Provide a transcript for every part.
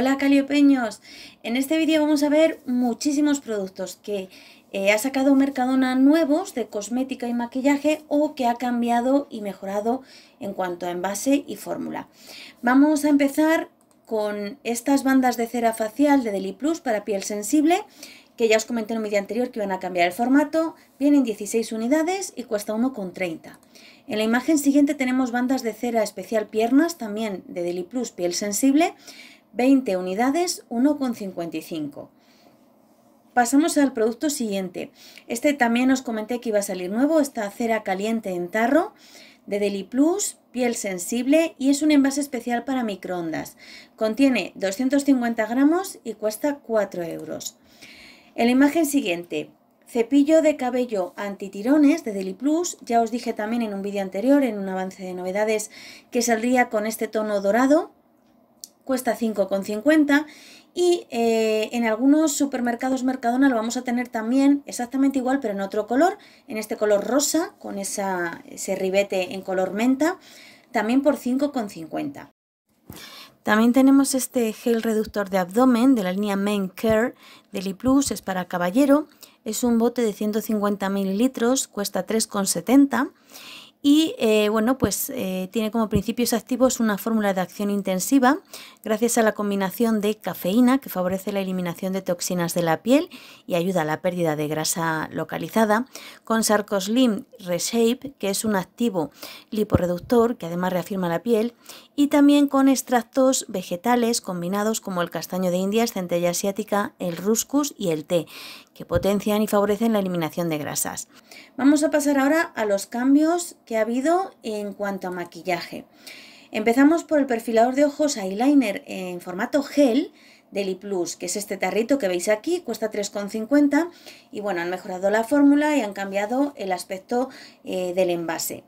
Hola Caliopeños, en este vídeo vamos a ver muchísimos productos que eh, ha sacado Mercadona nuevos de cosmética y maquillaje o que ha cambiado y mejorado en cuanto a envase y fórmula. Vamos a empezar con estas bandas de cera facial de Deli Plus para piel sensible que ya os comenté en un vídeo anterior que iban a cambiar el formato, vienen 16 unidades y cuesta 1,30. En la imagen siguiente tenemos bandas de cera especial piernas, también de Deli Plus piel sensible, 20 unidades 1,55. Pasamos al producto siguiente. Este también os comenté que iba a salir nuevo, esta cera caliente en tarro de Deli Plus, piel sensible y es un envase especial para microondas. Contiene 250 gramos y cuesta 4 euros. En la imagen siguiente, cepillo de cabello antitirones de Deli Plus. Ya os dije también en un vídeo anterior, en un avance de novedades, que saldría con este tono dorado cuesta 5,50 y eh, en algunos supermercados Mercadona lo vamos a tener también exactamente igual pero en otro color, en este color rosa con esa, ese ribete en color menta, también por 5,50. También tenemos este gel reductor de abdomen de la línea Main Care de Liplus, es para caballero, es un bote de 150 mililitros, cuesta 3,70 y eh, bueno, pues eh, tiene como principios activos una fórmula de acción intensiva gracias a la combinación de cafeína que favorece la eliminación de toxinas de la piel y ayuda a la pérdida de grasa localizada, con Sarcoslim Reshape, que es un activo liporreductor, que además reafirma la piel, y también con extractos vegetales combinados como el castaño de indias, centella asiática, el ruscus y el té, que potencian y favorecen la eliminación de grasas. Vamos a pasar ahora a los cambios que ha habido en cuanto a maquillaje. Empezamos por el perfilador de ojos eyeliner en formato gel lip Plus, que es este tarrito que veis aquí, cuesta 3,50 y bueno, han mejorado la fórmula y han cambiado el aspecto eh, del envase.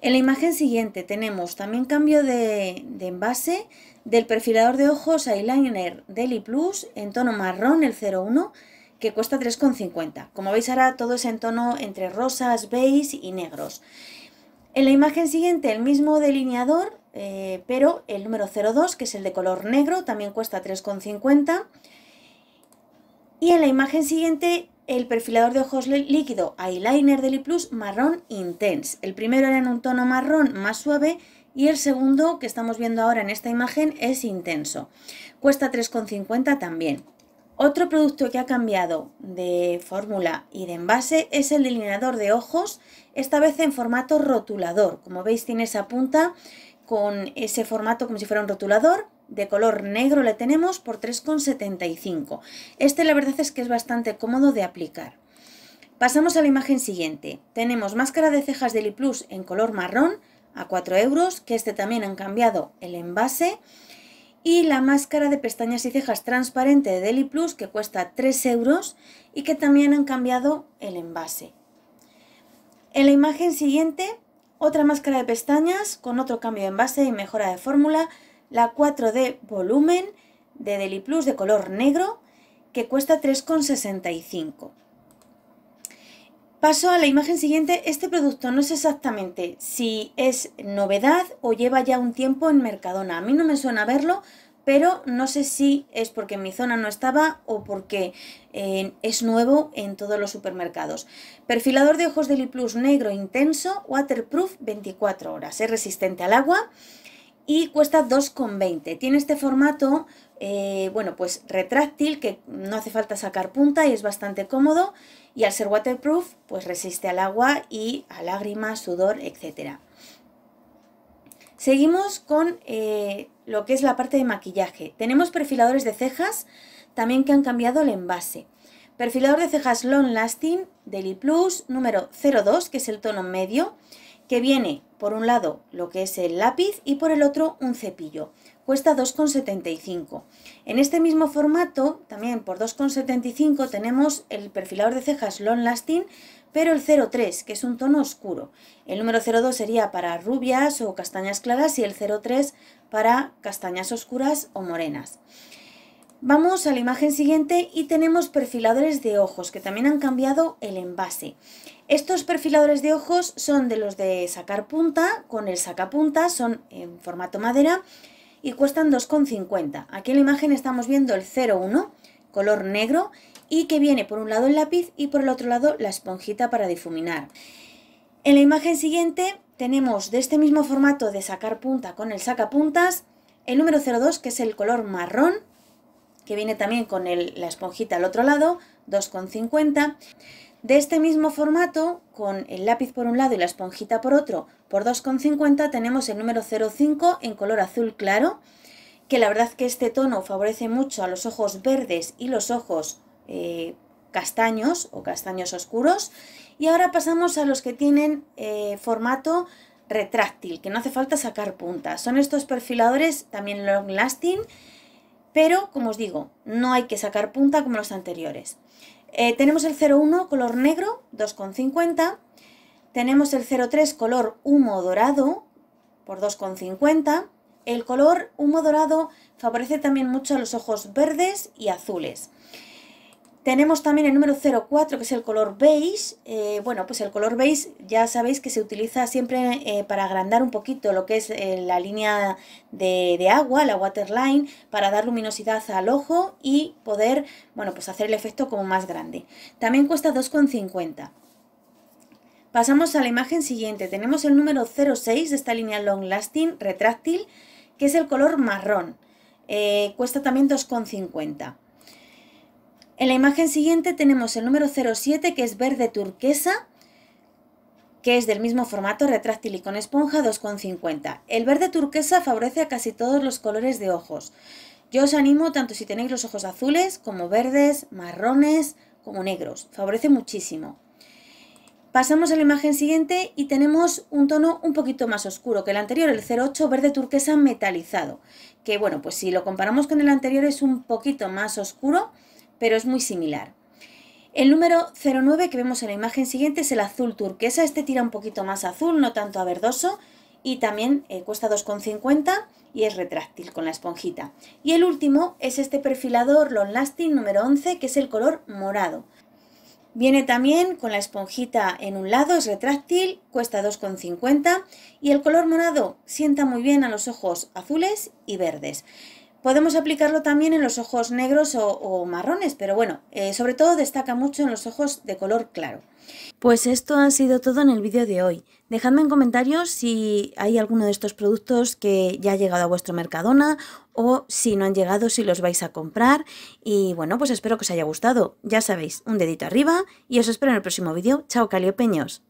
En la imagen siguiente tenemos también cambio de, envase del perfilador de ojos eyeliner Deli Plus en tono marrón, el 01, que cuesta 3,50. Como veis ahora todo es en tono entre rosas, beige y negros. En la imagen siguiente el mismo delineador, eh, pero el número 02, que es el de color negro, también cuesta 3,50. Y en la imagen siguiente el perfilador de ojos líquido eyeliner de plus marrón intense. El primero era en un tono marrón más suave y el segundo que estamos viendo ahora en esta imagen es intenso. Cuesta 3,50 también. Otro producto que ha cambiado de fórmula y de envase es el delineador de ojos, esta vez en formato rotulador. Como veis tiene esa punta con ese formato como si fuera un rotulador. De color negro le tenemos por 3,75. Este la verdad es que es bastante cómodo de aplicar. Pasamos a la imagen siguiente. Tenemos máscara de cejas de plus en color marrón a 4 euros, que este también han cambiado el envase y la máscara de pestañas y cejas transparente de Deli Plus que cuesta 3 euros y que también han cambiado el envase. En la imagen siguiente, otra máscara de pestañas con otro cambio de envase y mejora de fórmula, la 4D Volumen de Deli Plus de color negro que cuesta 3,65. Paso a la imagen siguiente. Este producto no sé exactamente si es novedad o lleva ya un tiempo en Mercadona. A mí no me suena verlo, pero no sé si es porque en mi zona no estaba o porque eh, es nuevo en todos los supermercados. Perfilador de ojos de Plus negro intenso, waterproof 24 horas, es resistente al agua, y cuesta 2,20. Tiene este formato, eh, bueno, pues retráctil, que no hace falta sacar punta y es bastante cómodo. Y al ser waterproof, pues resiste al agua y a lágrimas, sudor, etc. Seguimos con eh, lo que es la parte de maquillaje. Tenemos perfiladores de cejas, también que han cambiado el envase. Perfilador de cejas Long Lasting, Daily Plus, número 02, que es el tono medio que viene por un lado lo que es el lápiz y por el otro un cepillo. Cuesta 2,75. En este mismo formato, también por 2,75, tenemos el perfilador de cejas Long Lasting, pero el 03, que es un tono oscuro. El número 02 sería para rubias o castañas claras y el 03 para castañas oscuras o morenas. Vamos a la imagen siguiente y tenemos perfiladores de ojos que también han cambiado el envase. Estos perfiladores de ojos son de los de sacar punta con el sacapunta, son en formato madera y cuestan 2,50. Aquí en la imagen estamos viendo el 01, color negro, y que viene por un lado el lápiz y por el otro lado la esponjita para difuminar. En la imagen siguiente tenemos de este mismo formato de sacar punta con el sacapuntas el número 02 que es el color marrón que viene también con la esponjita al otro lado, 2,50. De este mismo formato, con el lápiz por un lado y la esponjita por otro, por 2,50 tenemos el número 05 en color azul claro, que la verdad que este tono favorece mucho a los ojos verdes y los ojos eh, castaños o castaños oscuros. Y ahora pasamos a los que tienen eh, formato retráctil, que no hace falta sacar puntas. Son estos perfiladores también long lasting pero, como os digo, no hay que sacar punta como los anteriores. Eh, tenemos el 01 color negro, 2,50. Tenemos el 03 color humo dorado, por 2,50. El color humo dorado favorece también mucho a los ojos verdes y azules. Tenemos también el número 04, que es el color beige. Eh, bueno, pues el color beige ya sabéis que se utiliza siempre eh, para agrandar un poquito lo que es eh, la línea de, de, agua, la waterline, para dar luminosidad al ojo y poder, bueno, pues hacer el efecto como más grande. También cuesta 2,50. Pasamos a la imagen siguiente. Tenemos el número 06 de esta línea long lasting retráctil, que es el color marrón. cuesta también 2,50. En la imagen siguiente tenemos el número 07 que es verde turquesa, que es del mismo formato retráctil y con esponja 2,50. El verde turquesa favorece a casi todos los colores de ojos. Yo os animo tanto si tenéis los ojos azules como verdes, marrones, como negros. Favorece muchísimo. Pasamos a la imagen siguiente y tenemos un tono un poquito más oscuro que el anterior, el 08 verde turquesa metalizado, que bueno, pues si lo comparamos con el anterior es un poquito más oscuro, pero es muy similar. El número 09 que vemos en la imagen siguiente es el azul turquesa, este tira un poquito más azul, no tanto a verdoso, y también eh, cuesta 2,50 y es retráctil con la esponjita. Y el último es este perfilador Long Lasting número 11 que es el color morado. Viene también con la esponjita en un lado, es retráctil, cuesta 2,50 y el color morado sienta muy bien a los ojos azules y verdes. Podemos aplicarlo también en los ojos negros o, marrones, pero bueno, eh, sobre todo destaca mucho en los ojos de color claro. Pues esto ha sido todo en el vídeo de hoy. Dejadme en comentarios si hay alguno de estos productos que ya ha llegado a vuestro Mercadona o si no han llegado, si los vais a comprar. Y bueno, pues espero que os haya gustado. Ya sabéis, un dedito arriba y os espero en el próximo vídeo. Chao, Caliopeños.